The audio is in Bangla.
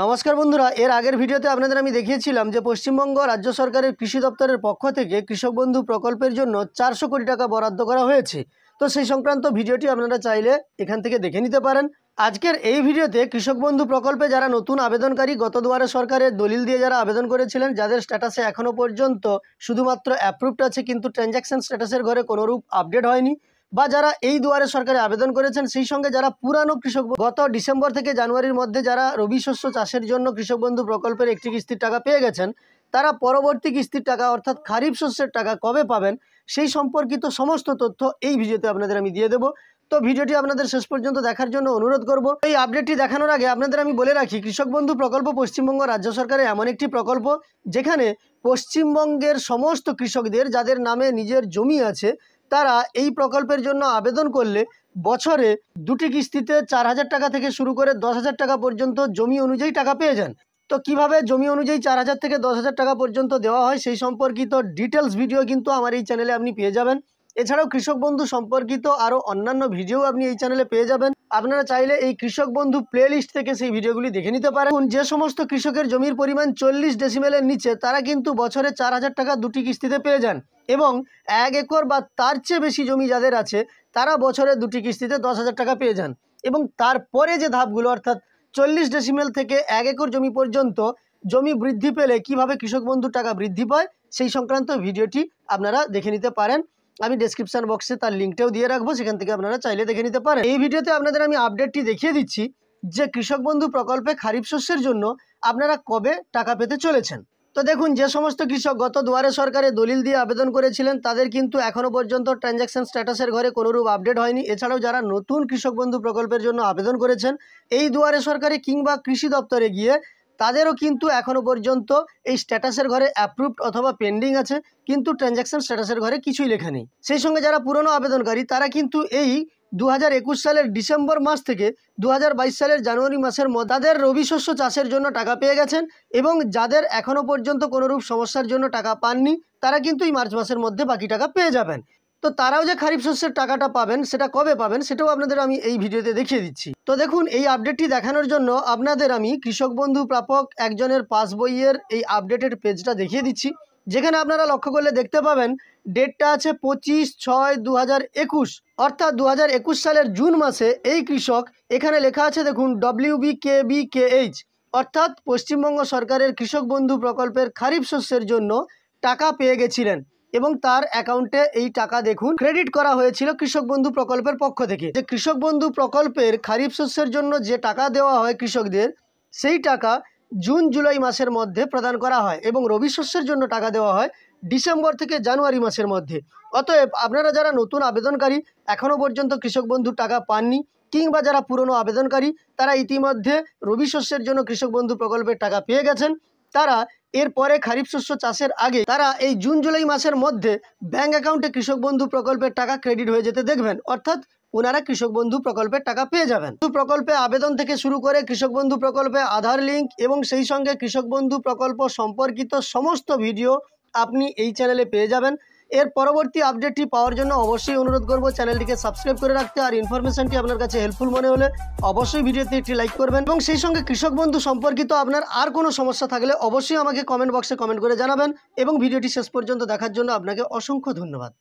নমস্কার বন্ধুরা এর আগের ভিডিওতে আপনাদের আমি দেখিয়েছিলাম যে পশ্চিমবঙ্গ রাজ্য সরকারের কৃষি দপ্তরের পক্ষ থেকে কৃষক বন্ধু প্রকল্পের জন্য চারশো কোটি টাকা বরাদ্দ করা হয়েছে তো সেই সংক্রান্ত ভিডিওটি আপনারা চাইলে এখান থেকে দেখে নিতে পারেন আজকের এই ভিডিওতে কৃষক বন্ধু প্রকল্পে যারা নতুন আবেদনকারী গত দুয়ারে সরকারের দলিল দিয়ে যারা আবেদন করেছিলেন যাদের স্ট্যাটাসে এখনও পর্যন্ত শুধুমাত্র অ্যাপ্রুভড আছে কিন্তু ট্রানজ্যাকশান স্ট্যাটাসের ঘরে কোনোরূপ আপডেট হয়নি বা যারা এই দুয়ারে সরকারে আবেদন করেছেন সেই সঙ্গে যারা পুরানো কৃষক গত ডিসেম্বর থেকে জানুয়ারির মধ্যে যারা রবি শস্য চাষের জন্য কৃষক বন্ধু প্রকল্পের একটি কিস্তির টাকা পেয়ে গেছেন তারা পরবর্তী কিস্তির টাকা অর্থাৎ খারিফ শস্যের টাকা কবে পাবেন সেই সম্পর্কিত সমস্ত তথ্য এই ভিডিওতে আপনাদের আমি দিয়ে দেবো তো ভিডিওটি আপনাদের শেষ পর্যন্ত দেখার জন্য অনুরোধ করব এই আপডেটটি দেখানোর আগে আপনাদের আমি বলে রাখি কৃষক বন্ধু প্রকল্প পশ্চিমবঙ্গ রাজ্য সরকারের এমন একটি প্রকল্প যেখানে পশ্চিমবঙ্গের সমস্ত কৃষকদের যাদের নামে নিজের জমি আছে তারা এই প্রকল্পের জন্য আবেদন করলে বছরে দুটি কিস্তিতে চার হাজার টাকা থেকে শুরু করে দশ হাজার টাকা পর্যন্ত জমি অনুযায়ী টাকা পেয়ে যান তো কিভাবে জমি অনুযায়ী চার হাজার থেকে দশ হাজার টাকা পর্যন্ত দেওয়া হয় সেই সম্পর্কিত ডিটেলস ভিডিও কিন্তু আমার এই চ্যানেলে আপনি পেয়ে যাবেন এছাড়াও কৃষক বন্ধু সম্পর্কিত আরও অন্যান্য ভিডিও আপনি এই চ্যানেলে পেয়ে যাবেন আপনারা চাইলে এই কৃষক বন্ধু প্লে থেকে সেই ভিডিওগুলি দেখে নিতে পারেন যে সমস্ত কৃষকের জমির পরিমাণ চল্লিশ ডেসিমেলের নিচে তারা কিন্তু বছরে চার হাজার টাকা দুটি কিস্তিতে পেয়ে যান এবং এক একর বা তার চেয়ে বেশি জমি যাদের আছে তারা বছরে দুটি কিস্তিতে দশ হাজার টাকা পেয়ে যান এবং তারপরে যে ধাপগুলো অর্থাৎ চল্লিশ ডেসিমেল থেকে এক একর জমি পর্যন্ত জমি বৃদ্ধি পেলে কিভাবে কৃষক বন্ধু টাকা বৃদ্ধি পায় সেই সংক্রান্ত ভিডিওটি আপনারা দেখে নিতে পারেন আমি ডিসক্রিপশান বক্সে তার লিঙ্কটাও দিয়ে রাখবো সেখান থেকে আপনারা চাইলে দেখে নিতে পারেন এই ভিডিওতে আপনাদের আমি আপডেটটি দেখিয়ে দিচ্ছি যে কৃষক বন্ধু প্রকল্পে খারিফ শস্যের জন্য আপনারা কবে টাকা পেতে চলেছেন তো দেখুন যে সমস্ত কৃষক গত দুয়ারে সরকারে দলিল দিয়ে আবেদন করেছিলেন তাদের কিন্তু এখনও পর্যন্ত ট্রানজ্যাকশন স্ট্যাটাসের ঘরে কোনোরূপ আপডেট হয়নি এছাড়াও যারা নতুন কৃষক বন্ধু প্রকল্পের জন্য আবেদন করেছেন এই দুয়ারে সরকারে কিংবা কৃষি দপ্তরে গিয়ে তাদেরও কিন্তু এখনও পর্যন্ত এই স্ট্যাটাসের ঘরে অ্যাপ্রুভড অথবা পেন্ডিং আছে কিন্তু ট্রানজ্যাকশান স্ট্যাটাসের ঘরে কিছুই লেখা নেই সেই সঙ্গে যারা পুরনো আবেদনকারী তারা কিন্তু এই দু সালের ডিসেম্বর মাস থেকে দু সালের জানুয়ারি মাসের মধ্যে তাদের রবি শস্য চাষের জন্য টাকা পেয়ে গেছেন এবং যাদের এখনও পর্যন্ত কোনোরূপ সমস্যার জন্য টাকা পাননি তারা কিন্তু এই মার্চ মাসের মধ্যে বাকি টাকা পেয়ে যাবেন তো তারাও যে খারিফ শস্যের টাকাটা পাবেন সেটা কবে পাবেন সেটাও আপনাদের আমি এই ভিডিওতে দেখিয়ে দিচ্ছি তো দেখুন এই আপডেটটি দেখানোর জন্য আপনাদের আমি কৃষক বন্ধু প্রাপক একজনের পাস বইয়ের এই আপডেটেড পেজটা দেখিয়ে দিচ্ছি যেখানে আপনারা লক্ষ্য করলে দেখতে পাবেন ডেটটা আছে পঁচিশ ছয় দু হাজার একুশ অর্থাৎ দু সালের জুন মাসে এই কৃষক এখানে লেখা আছে দেখুন W B K B K H অর্থাৎ পশ্চিমবঙ্গ সরকারের কৃষক বন্ধু প্রকল্পের খারিফ শস্যের জন্য টাকা পেয়ে গেছিলেন এবং তার অ্যাকাউন্টে এই টাকা দেখুন ক্রেডিট করা হয়েছিল কৃষক বন্ধু প্রকল্পের পক্ষ থেকে যে কৃষক বন্ধু প্রকল্পের খারিফ শস্যের জন্য যে টাকা দেওয়া হয় কৃষকদের সেই টাকা জুন জুলাই মাসের মধ্যে প্রদান করা হয় এবং রবি শস্যের জন্য টাকা দেওয়া হয় ডিসেম্বর থেকে জানুয়ারি মাসের মধ্যে অতএব আপনারা যারা নতুন আবেদনকারী এখনও পর্যন্ত কৃষক বন্ধু টাকা পাননি কিংবা যারা পুরনো আবেদনকারী তারা ইতিমধ্যে রবি শস্যের জন্য কৃষক বন্ধু প্রকল্পের টাকা পেয়ে গেছেন তারা এরপরে খারিফ শস্য চাষের আগে তারা এই জুন জুলাই মাসের মধ্যে ব্যাঙ্ক অ্যাকাউন্টে কৃষক বন্ধু প্রকল্পের টাকা ক্রেডিট হয়ে যেতে দেখবেন অর্থাৎ ওনারা কৃষক বন্ধু প্রকল্পের টাকা পেয়ে যাবেন প্রকল্পে আবেদন থেকে শুরু করে কৃষক বন্ধু প্রকল্পে আধার লিঙ্ক এবং সেই সঙ্গে কৃষক বন্ধু প্রকল্প সম্পর্কিত সমস্ত ভিডিও আপনি এই চ্যানেলে পেয়ে যাবেন এর পরবর্তী আপডেটটি পাওয়ার জন্য অবশ্যই অনুরোধ করব চ্যানেলটিকে সাবস্ক্রাইব করে রাখতে আর ইনফরমেশনটি আপনার কাছে হেল্পফুল মনে হলে অবশ্যই ভিডিওতে একটি লাইক করবেন এবং সেই সঙ্গে কৃষক বন্ধু সম্পর্কিত আপনার আর কোনো সমস্যা থাকলে অবশ্যই আমাকে কমেন্ট বক্সে কমেন্ট করে জানাবেন এবং ভিডিওটি শেষ পর্যন্ত দেখার জন্য আপনাকে অসংখ্য ধন্যবাদ